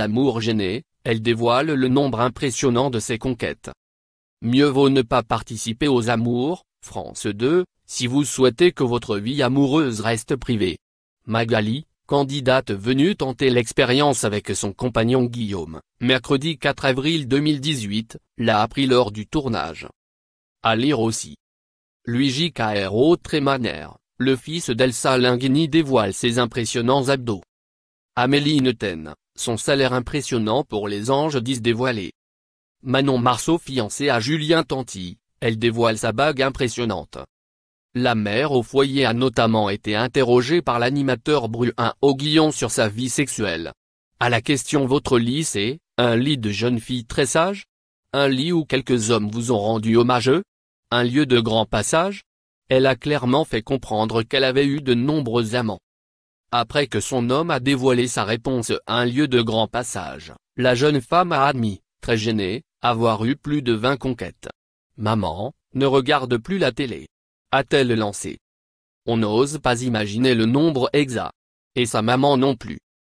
Amour gêné, elle dévoile le nombre impressionnant de ses conquêtes. Mieux vaut ne pas participer aux amours, France 2, si vous souhaitez que votre vie amoureuse reste privée. Magali, candidate venue tenter l'expérience avec son compagnon Guillaume, mercredi 4 avril 2018, l'a appris lors du tournage. À lire aussi. Luigi Caero Tremaner, le fils d'Elsa Linguini dévoile ses impressionnants abdos. Amélie Neuten, son salaire impressionnant pour les anges disent dévoilés. Manon Marceau fiancée à Julien Tanti, elle dévoile sa bague impressionnante. La mère au foyer a notamment été interrogée par l'animateur Bruin guillon sur sa vie sexuelle. À la question Votre lit c'est, un lit de jeune fille très sage Un lit où quelques hommes vous ont rendu hommageux Un lieu de grand passage Elle a clairement fait comprendre qu'elle avait eu de nombreux amants. Après que son homme a dévoilé sa réponse à un lieu de grand passage, la jeune femme a admis, très gênée, avoir eu plus de 20 conquêtes. Maman, ne regarde plus la télé. A-t-elle lancé On n'ose pas imaginer le nombre exact. Et sa maman non plus.